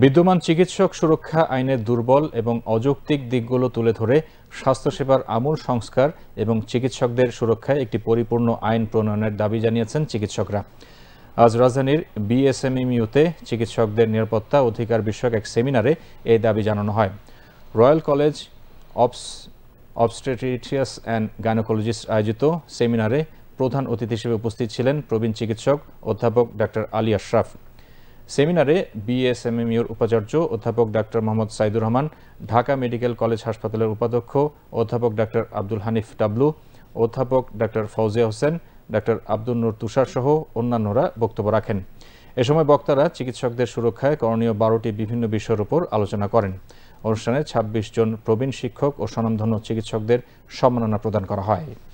বিদ্যমান চিকিৎসক সুরক্ষা আইনের দুর্বল এবং অযৌক্তিক দিকগুলো তুলে ধরে স্বাস্থ্যসেবার আমূল সংস্কার এবং চিকিৎসকদের সুরক্ষায় একটি পরিপূর্ণ আইন প্রণয়নের দাবি জানিয়েছেন চিকিৎসকরা আজ রাজধানীর বিএসএমএমইউতে চিকিৎসকদের নিরাপত্তা অধিকার বিষয়ক এক সেমিনারে এই দাবি জানানো হয় রয়্যাল কলেজ অবস অবস্টেট্রিটিয়াস অ্যান্ড গাইনোকোলজিস্ট আয়োজিত সেমিনারে প্রধান অতিথি হিসেবে উপস্থিত ছিলেন প্রবীণ চিকিৎসক অধ্যাপক ডাক্তার আলী আশরাফ সেমিনারে বিএসএমএমইউর উপাচার্য অধ্যাপক ডাক্তার মোহাম্মদ সাইদুর রহমান ঢাকা মেডিকেল কলেজ হাসপাতালের উপাধ্যক্ষ অধ্যাপক ডাক্তার আব্দুল হানিফ ডাবলু অধ্যাপক ডাক্তার ফৌজিয়া হোসেন ডাক্তার আব্দুল নূর তুষার সহ অন্যান্যরা বক্তব্য রাখেন এ সময় বক্তারা চিকিৎসকদের সুরক্ষায় করণীয় বারোটি বিভিন্ন বিষয়ের উপর আলোচনা করেন অনুষ্ঠানে ২৬ জন প্রবীণ শিক্ষক ও স্বনামধন্য চিকিৎসকদের সম্মাননা প্রদান করা হয়